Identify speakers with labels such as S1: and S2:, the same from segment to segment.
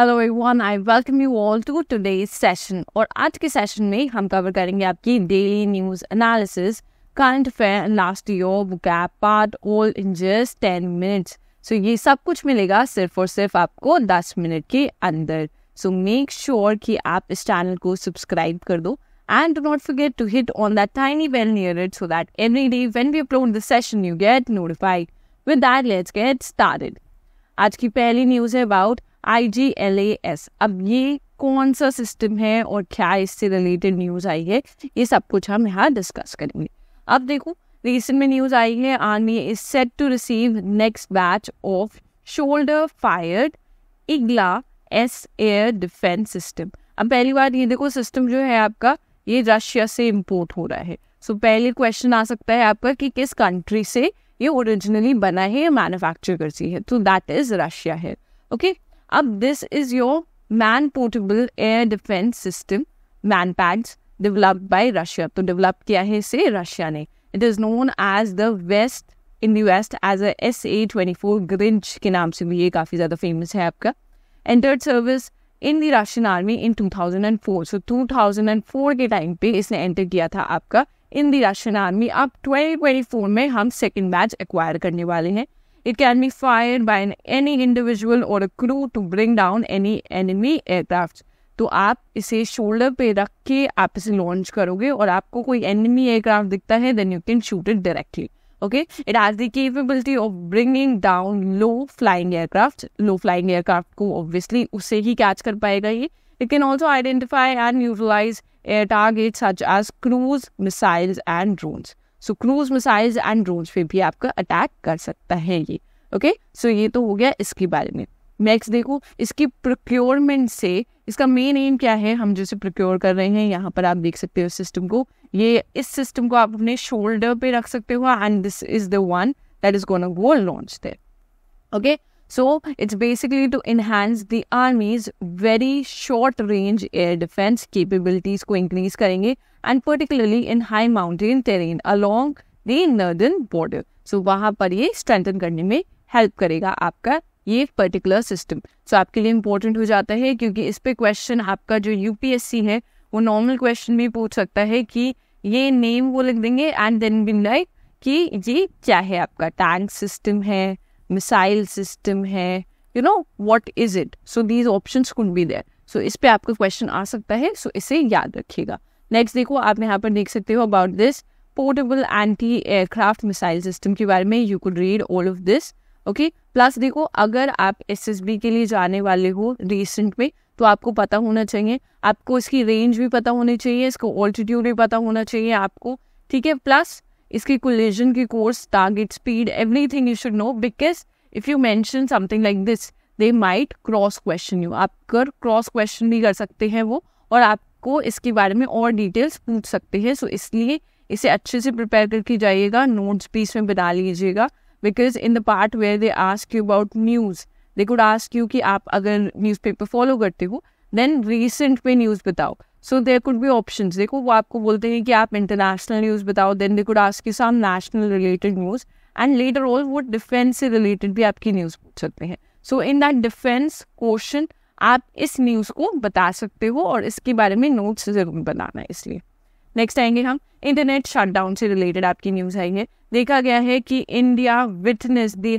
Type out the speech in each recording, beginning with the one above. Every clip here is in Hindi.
S1: Hello everyone I welcome you all to today session और आज के सेशन में हम कवर करेंगे आपकी daily news analysis current affair last year बुकैप part all in just ten minutes so ये सब कुछ मिलेगा सिर्फ और सिर्फ आपको दस मिनट के अंदर सो मेक श्योर कि आप इस चैनल को सब्सक्राइब कर दो and do not forget to hit on that tiny bell near it so that every day when we upload the session you get notified with that let's get started आज की पहली न्यूज है about I G L A S अब ये कौन सा सिस्टम है और क्या इससे रिलेटेड न्यूज़ आई है ये सब कुछ हम यहाँ डिस्कस करेंगे अब देखो रिसेंट में न्यूज़ आई है army is set to receive next batch of shoulder fired Igla S air defence system अब पहली बार ये देखो सिस्टम जो है आपका ये रशिया से इम्पोर्ट हो रहा है सो so, पहले क्वेश्चन आ सकता है आपका कि किस कंट्री से ये ओरिजिनली बना है या मैन्युफैक्चर करती है तो दैट इज रशिया है ओके okay? अब this is your man portable air defence system man pads developed by Russia तो डेवलप किया है इसे रशिया ने it is known as the west in the west as a S A twenty four Grinch के नाम से भी ये काफ़ी ज़्यादा फेमस है आपका entered service in the Russian army in two thousand and four so two thousand and four के टाइम पे इसने एंटर किया था आपका इन द रशियन आर्मी अब ट्वेंटी ट्वेंटी फोर में हम सेकेंड बैच एक्वायर करने वाले हैं It can be fired by an, any individual or a crew to bring down any enemy aircraft. तो आप इसे शोल्डर पे रख के आप इसे लॉन्च करोगे और आपको कोई एनिमी एयरक्राफ्ट दिखता है then you can shoot it directly okay it has the capability of bringing down low flying aircraft low flying aircraft को ऑब्वियसली उसे ही कैच कर पाएगा ये it can also identify and utilise air target such as cruise missiles and drones so cruise missiles and drones पे भी आपका अटैक कर सकता है ये ओके okay? सो so, ये तो हो गया इसके बारे में नेक्स्ट देखो इसकी प्रोक्योरमेंट से इसका मेन एम क्या है हम जैसे प्रोक्योर कर रहे हैं यहाँ पर आप देख सकते हो सिस्टम को ये इस सिस्टम को आप अपने शोल्डर पे रख सकते हो and this is the one that is gone goal launch they okay So it's basically to enhance the army's very short range air defense capabilities को increase करेंगे and particularly in high mountain terrain along the northern border. So वहाँ पर ये strengthen करने में help करेगा आपका ये पर्टिकुलर सिस्टम सो आपके लिए इंपॉर्टेंट हो जाता है क्योंकि इस पे क्वेश्चन आपका जो यूपीएससी है वो नॉर्मल क्वेश्चन भी पूछ सकता है कि ये नेम वो लिख देंगे एंड देन बिन लाइक कि ये क्या है आपका टैंक सिस्टम है मिसाइल सिस्टम है you know what is it so these option could be there so इस पर आपका क्वेश्चन आ सकता है सो so इसे याद रखिएगा नेक्स्ट देखो आप यहाँ पर देख सकते हो about this portable anti aircraft missile system के बारे में you could read all of this okay plus देखो अगर आप एस एस बी के लिए जाने वाले हो रिसेंट में तो आपको पता होना चाहिए आपको इसकी रेंज भी पता होनी चाहिए इसको ऑल्टीट्यूड भी पता होना चाहिए आपको ठीक है प्लस इसकी कोलिजन की course target speed everything you should know because if you mention something like this they might cross question you आप कर क्रॉस क्वेश्चन भी कर सकते हैं वो और आपको इसके बारे में और डिटेल्स पूछ सकते हैं सो so इसलिए इसे अच्छे से प्रिपेयर करके जाइएगा नोट्स भी इसमें बना लीजिएगा because in the part where they ask you about news they could ask you कि आप अगर न्यूज़पेपर फॉलो करते हो देन रिसेंट में न्यूज़ बताओ सो देर कुड भी ऑप्शन देखो वो आपको बोलते हैं कि आप इंटरनेशनल न्यूज़ बताओ देन दे कुड आस्क कि some national related news and later all वो डिफेंस से रिलेटेड भी आपकी न्यूज़ पूछ सकते हैं so in that defence question आप इस न्यूज़ को बता सकते हो और इसके बारे में नोट्स ज़रूर बनाना है इसलिए नेक्स्ट आएंगे हम इंटरनेट शटडाउन से रिलेटेड आपकी न्यूज़ आई है देखा गया है कि India witness the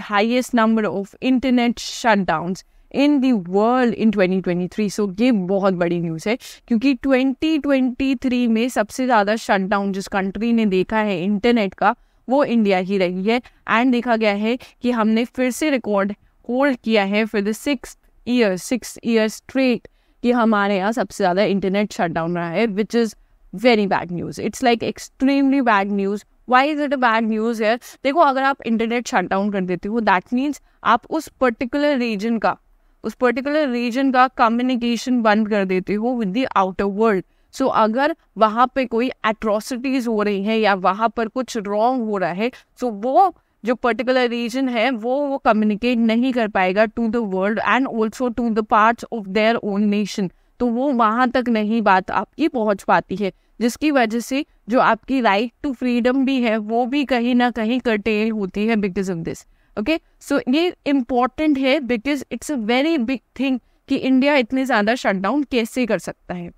S1: number of internet shutdowns in the world in 2023 so ये बहुत बड़ी न्यूज़ है क्योंकि 2023 में सबसे ज़्यादा शटडाउन जिस कंट्री ने देखा है इंटरनेट का वो इंडिया ही रही है एंड देखा गया है कि हमने फिर से रिकॉर्ड होल्ड किया है for the six year six year straight कि हमारे यहाँ सबसे ज़्यादा इंटरनेट शटडाउन रहा है which is very bad news it's like extremely bad news why is it a bad news है देखो अगर आप इंटरनेट शट डाउन कर देते हो दैट मीन्स आप उस पर्टिकुलर रीजन का उस पर्टिकुलर रीजन का कम्युनिकेशन बंद कर देते हो with the outer world so अगर वहाँ पे कोई एट्रोसिटीज हो रही है या वहाँ पर कुछ रॉन्ग हो रहा है सो so वो जो पर्टिकुलर रीजन है वो वो कम्युनिकेट नहीं कर पाएगा to the world and also to the part of their own nation तो वो वहाँ तक नहीं बात आपकी पहुँच पाती है जिसकी वजह से जो आपकी राइट टू फ्रीडम भी है वो भी कहीं ना कहीं कर्टेल होती है because of this okay so ये इम्पोर्टेंट है because it's a very big thing कि इंडिया इतने ज़्यादा शटडाउन कैसे कर सकता है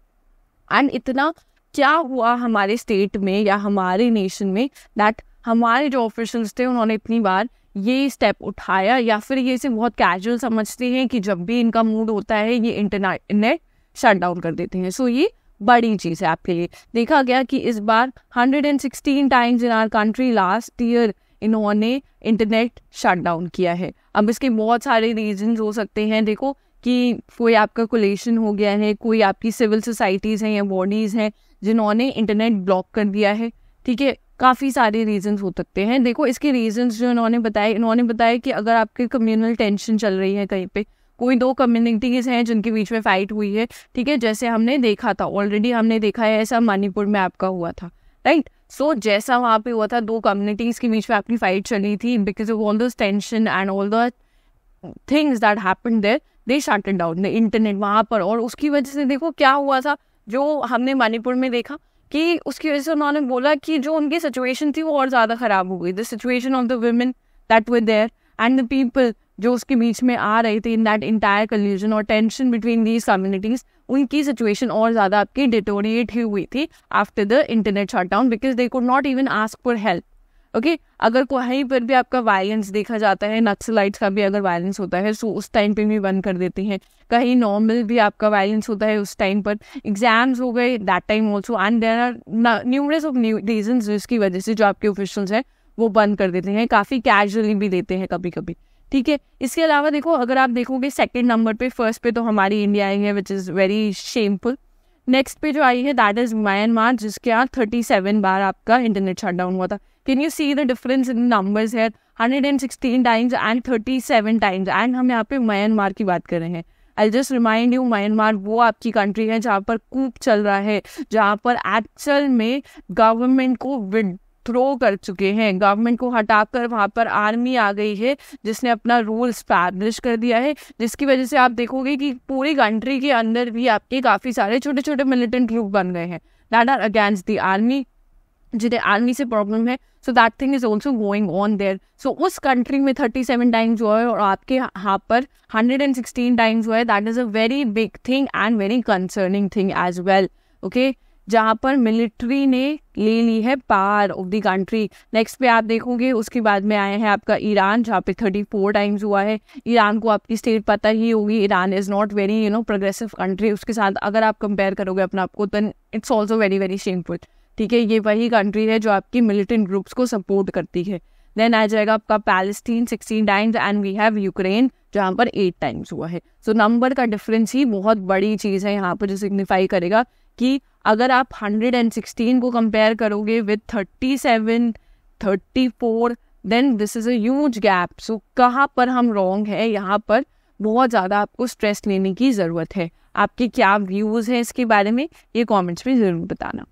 S1: एंड इतना क्या हुआ हमारे स्टेट में या हमारे नेशन में दैट हमारे जो ऑफिशल्स थे उन्होंने इतनी बार ये स्टेप उठाया या फिर ये इसे बहुत कैजुअल समझते हैं कि जब भी इनका मूड होता है ये इंटरनेट शट डाउन कर देते हैं सो so, ये बड़ी चीज़ है आपके लिए देखा गया कि इस बार 116 times in our country last year इन्होंने इंटरनेट शट डाउन किया है अब इसके बहुत सारे रीजन हो सकते हैं देखो कि कोई आपका कोलेशन हो गया है कोई आपकी सिविल सोसाइटीज़ हैं या बॉडीज़ हैं जिन्होंने इंटरनेट ब्लॉक कर दिया है ठीक है काफ़ी सारे रीजंस हो सकते हैं देखो इसके रीजंस जो इन्होंने बताए इन्होंने बताया कि अगर आपके कम्युनल टेंशन चल रही है कहीं पे कोई दो कम्युनिटीज़ हैं जिनके बीच में फ़ाइट हुई है ठीक है जैसे हमने देखा था ऑलरेडी हमने देखा है ऐसा मणिपुर में आपका हुआ था राइट सो so, जैसा वहाँ पे हुआ था दो कम्युनिटीज़ के बीच में अपनी फाइट चली थी because of all this tension and all the things that happen there they shorted down the internet वहाँ पर और उसकी वजह से देखो क्या हुआ था जो हमने मणिपुर में देखा कि उसकी वजह से उन्होंने बोला कि जो उनकी सिचुएशन थी वो और ज़्यादा ख़राब हो गई the situation of the women that were there and the people जो उसके बीच में आ रहे थे इन दैट इंटायर कल्यूजन और टेंशन बिटवीन दीज कम्युनिटीज उनकी सिचुएशन और ज़्यादा आपकी डिटोरिएट ही हुई थी after the internet shutdown because they could not even ask for help okay अगर कहीं पर भी आपका वायलेंस देखा जाता है नक्सलाइट्स का भी अगर वायलेंस होता है सो उस टाइम पे भी बंद कर देते हैं कहीं नॉर्मल भी आपका वायलेंस होता है उस टाइम पर एग्जाम्स हो गए that time also and there are numerous of reason जिसकी वजह से जो आपके ऑफिशियल्स हैं वो बंद कर देते हैं काफ़ी कैजुअली भी देते हैं कभी कभी ठीक है इसके अलावा देखो अगर आप देखोगे सेकेंड नंबर पे फर्स्ट पे तो हमारी इंडिया आई है which is very shameful next पे जो आई है दैट इज़ म्यांमार जिसके यहाँ थर्टी सेवन बार आपका इंटरनेट शट डाउन हुआ था can you see the difference in numbers है hundred and sixteen times and thirty seven times and हम यहाँ पे म्यांमार की बात कर रहे हैं I just remind you Myanmar वो आपकी कंट्री है जहाँ पर कूप चल रहा है जहाँ पर एक्चुअल में गवर्नमेंट को थ्रो कर चुके हैं गवर्नमेंट को हटाकर वहां पर आर्मी आ गई है जिसने अपना रूल स्टैब्लिश कर दिया है जिसकी वजह से आप देखोगे कि पूरी कंट्री के अंदर भी आपके काफ़ी सारे छोटे छोटे मिलिटेंट ग्रुप बन गए हैं that are against the army जिन्हें आर्मी से प्रॉब्लम है so that thing is also going on there so उस कंट्री में थर्टी सेवन टाइम्स जो है और आपके यहाँ पर हंड्रेड एंड सिक्सटीन टाइम्स जो है that is a very big thing and very concerning thing as well okay जहाँ पर मिलिट्री ने ले ली है part of the country next पे आप देखोगे उसके बाद में आया है आपका ईरान जहाँ पे थर्टी फोर टाइम्स हुआ है ईरान को आपकी स्टेट पता ही होगी Iran is not very you know progressive country उसके साथ अगर आप कंपेयर करोगे अपने आप को then it's also very very shameful ठीक है ये वही कंट्री है जो आपकी मिलिटेंट ग्रुप्स को सपोर्ट करती है देन आ जाएगा आपका Palestine sixteen times and we have Ukraine जहाँ पर एट टाइम्स हुआ है सो so, नंबर का डिफरेंस ही बहुत बड़ी चीज़ है यहाँ पर जो सिग्निफाई करेगा कि अगर आप 116 को कंपेयर करोगे with 37, 34, then this is a gap so कहाँ पर हम रॉन्ग है यहाँ पर बहुत ज़्यादा आपको स्ट्रेस लेने की ज़रूरत है आपके क्या व्यूज़ हैं इसके बारे में ये कमेंट्स में ज़रूर बताना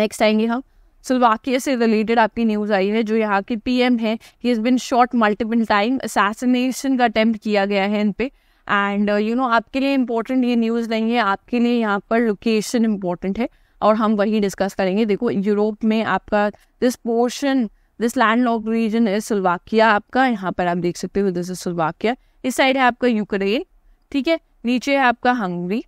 S1: नेक्स्ट आएंगे हम स्लोवाकिया से रिलेटेड आपकी न्यूज़ आई है जो यहाँ के एम है he is been shot multiple time assassination का अटैम्प्ट किया गया है इन पर एंड यू नो आपके लिए इम्पोर्टेंट ये न्यूज़ नहीं है आपके लिए यहाँ पर लोकेशन इम्पोर्टेंट है और हम वही डिस्कस करेंगे देखो यूरोप में आपका this portion this land lock region is Slovakia आपका यहाँ पर आप देख सकते हो दिस इज सुलवाकिया इस साइड है आपका यूक्रेन ठीक है नीचे है आपका हंगरी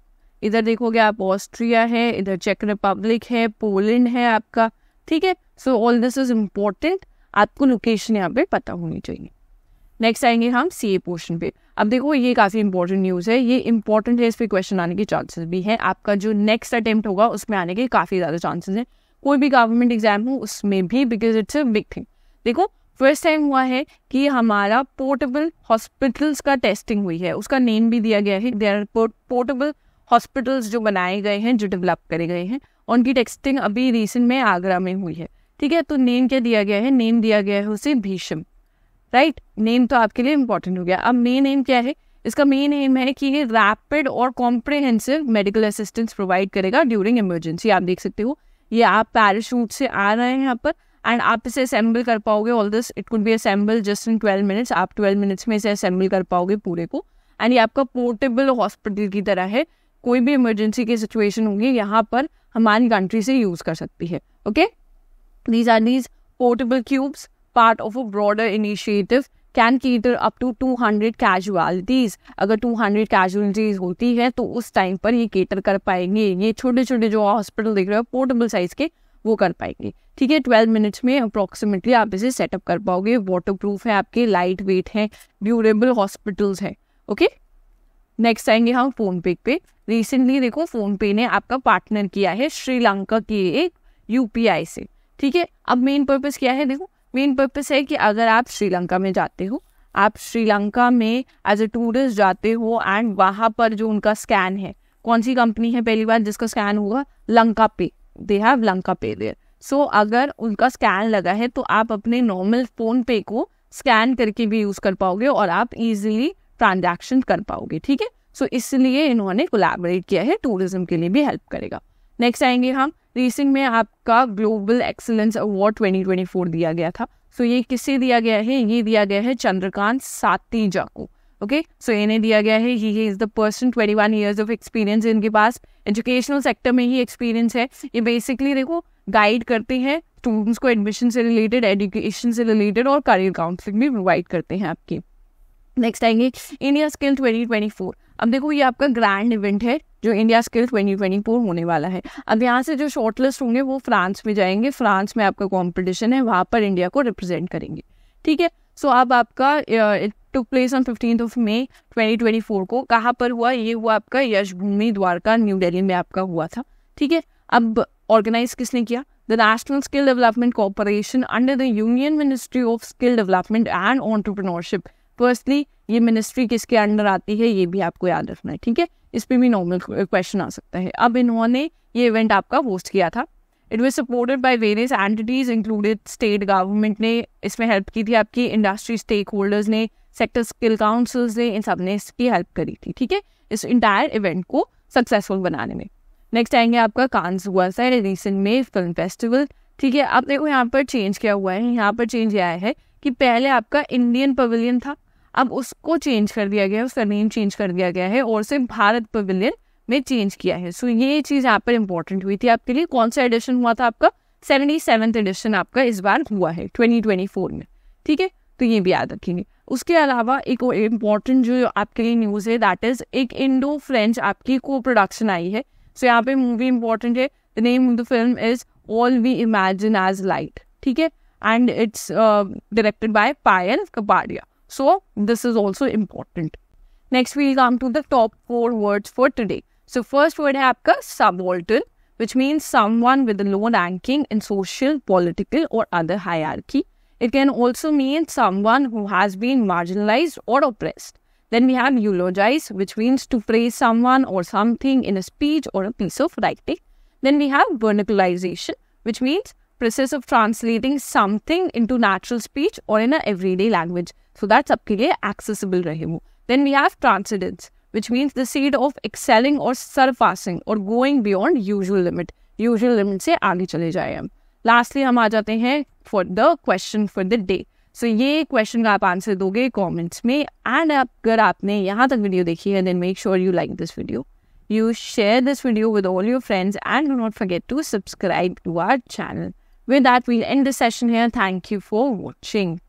S1: इधर देखोगे आप ऑस्ट्रिया है इधर चेक रिपब्लिक है पोलैंड है आपका ठीक है so all this is important आपको लोकेशन यहाँ पे पता होनी चाहिए नेक्स्ट आएंगे हम सी ए पोर्शन पे अब देखो ये काफ़ी इंपॉर्टेंट न्यूज़ है ये इंपॉर्टेंट है इस पर क्वेश्चन आने के चांसेस भी हैं आपका जो नेक्स्ट अटेम्प्ट होगा उसमें आने के काफ़ी ज़्यादा चांसेस हैं कोई भी गवर्नमेंट एग्जाम हो उसमें भी because it's a big thing देखो फर्स्ट टाइम हुआ है कि हमारा पोर्टेबल हॉस्पिटल्स का टेस्टिंग हुई है उसका नेम भी दिया गया है देर आर पोर्टेबल हॉस्पिटल्स जो बनाए गए हैं जो डेवलप करे गए हैं उनकी टेस्टिंग अभी रिसेंट में आगरा में हुई है ठीक है तो नेम क्या दिया गया है नेम दिया गया है उसे भीषम राइट नेम तो आपके लिए इंपॉर्टेंट हो गया अब मेन एम क्या है इसका मेन एम है कि ये रैपिड और कॉम्प्रिहेंसिव मेडिकल असिस्टेंस प्रोवाइड करेगा ड्यूरिंग इमरजेंसी आप देख सकते हो ये आप पैराशूट से आ रहे हैं यहाँ पर एंड आप इसे असेंबल कर पाओगे all this it could be assemble just in twelve minutes आप ट्वेल्व मिनट्स में इसे असेंबल कर पाओगे पूरे को एंड ये आपका पोर्टेबल हॉस्पिटल की तरह है कोई भी इमरजेंसी की सिचुएशन होगी यहाँ पर हमारी कंट्री से यूज़ कर सकती है okay these are these portable cubes part of a broader initiative can cater up to 200 casualties अगर 200 कैजुअलिटीज होती है तो उस टाइम पर ये केटर कर पाएंगे ये छोटे छोटे जो हॉस्पिटल देख रहे हो पोर्टेबल साइज के वो कर पाएंगे ठीक है ट्वेल्व मिनट्स में अप्रॉक्सीमेटली आप इसे सेटअप कर पाओगे वाटर प्रूफ है आपके लाइट वेट है ड्यूरेबल हॉस्पिटल्स है ओके नेक्स्ट आएंगे हम फोन पे पे रिसेंटली देखो फोन पे ने आपका पार्टनर किया है श्रीलंका के एक यूपीआई से ठीक है अब मेन पर्पज क्या है देखो मेन पर्पस है कि अगर आप श्रीलंका में जाते हो आप श्रीलंका में एज ए टूरिस्ट जाते हो एंड वहाँ पर जो उनका स्कैन है कौन सी कंपनी है पहली बार जिसका स्कैन होगा लंका पे दे हैव लंका पे देर सो अगर उनका स्कैन लगा है तो आप अपने नॉर्मल फोन पे को स्कैन करके भी यूज़ कर पाओगे और आप इजीली ट्रांजैक्शन कर पाओगे ठीक है सो इसलिए इन्होंने कोलैबोरेट किया है टूरिज्म के लिए भी हेल्प करेगा नेक्स्ट आएंगे हम रेसिंग में आपका ग्लोबल एक्सलेंस अवार्ड 2024 दिया गया था सो so, ये किससे दिया गया है ये दिया गया है चंद्रकांत सातीजा को ओके सो इन्हें दिया गया है he is the person 21 one years of experience इनके पास एजुकेशनल सेक्टर में ही एक्सपीरियंस है ये बेसिकली देखो गाइड करते हैं स्टूडेंट्स को एडमिशन से रिलेटेड एजुकेशन से रिलेटेड और करियर काउंसलिंग भी प्रोवाइड करते हैं आपकी नेक्स्ट आएंगे इंडिया स्किल 2024 अब देखो ये आपका ग्रैंड इवेंट है जो India skill twenty twenty four होने वाला है अब यहाँ से जो शॉर्ट लिस्ट होंगे वो फ्रांस में जाएंगे फ्रांस में आपका कॉम्पिटिशन है वहाँ पर इंडिया को रिप्रेजेंट करेंगे ठीक है सो अब आपका to place on fifteen of May twenty twenty four को कहाँ पर हुआ ये हुआ आपका यशभूमि द्वारका न्यू दिल्ली में आपका हुआ था ठीक है अब ऑर्गेनाइज किसने किया the National Skill Development Corporation under the Union Ministry of Skill Development and Entrepreneurship. Firstly, ये मिनिस्ट्री किसके अंडर आती है ये भी आपको याद रखना है ठीक है इस पर भी नॉर्मल क्वेश्चन आ सकता है अब इन्होंने ये इवेंट आपका होस्ट किया था it was supported by various entities included state government ने इसमें हेल्प की थी आपकी इंडस्ट्री स्टेक होल्डर्स ने सेक्टर स्किल काउंसिल्स ने इन सब ने इसकी हेल्प करी थी ठीक है इस इंटायर इवेंट को सक्सेसफुल बनाने में नेक्स्ट आएंगे आपका कांस हुआ सर रिसेंट में फिल्म फेस्टिवल ठीक है अब देखो यहाँ पर चेंज क्या हुआ है यहाँ पर चेंज आया है कि पहले आपका इंडियन पवेलियन था अब उसको चेंज कर दिया गया है उसका नेम चेंज कर दिया गया है और सिर्फ भारत पवेलियन में चेंज किया है सो ये चीज़ यहाँ पर इंपॉर्टेंट हुई थी आपके लिए कौन सा एडिशन हुआ था आपका सेवेंटी सेवेंथ एडिशन आपका इस बार हुआ है ट्वेंटी ट्वेंटी फोर में ठीक है तो ये भी याद रखेंगे उसके अलावा एक और इम्पॉर्टेंट जो आपके लिए न्यूज़ है दैट इज़ एक इंडो फ्रेंच आपकी को प्रोडक्शन आई है सो यहाँ पे मूवी इम्पॉर्टेंट है the name of the film is all we imagine as light ठीक है and it's directed by Payal Kapadia So, this is also important. Next, we come to the top four words for today. So, first word is आपका subaltern, which means someone with a low ranking in social, political or other hierarchy. It can also mean someone who has been marginalized or oppressed. Then we have eulogize, which means to praise someone or something in a speech or a piece of writing. Then we have vernacularization, which means process of translating something into natural speech और in a everyday language so that सबके लिए एक्सेसिबल रहे वो then we have transcendence which means the seed of excelling और surpassing or going beyond usual limit. Usual limit से आगे चले जाए हम लास्टली हम आ जाते हैं for the question for the day सो ये क्वेश्चन का आप आंसर दोगे कॉमेंट्स में एंड अगर आपने यहाँ तक वीडियो देखी है then make sure you like this video you share this video with all your friends and do not forget to subscribe to our channel With that, we'll end the session here. Thank you for watching.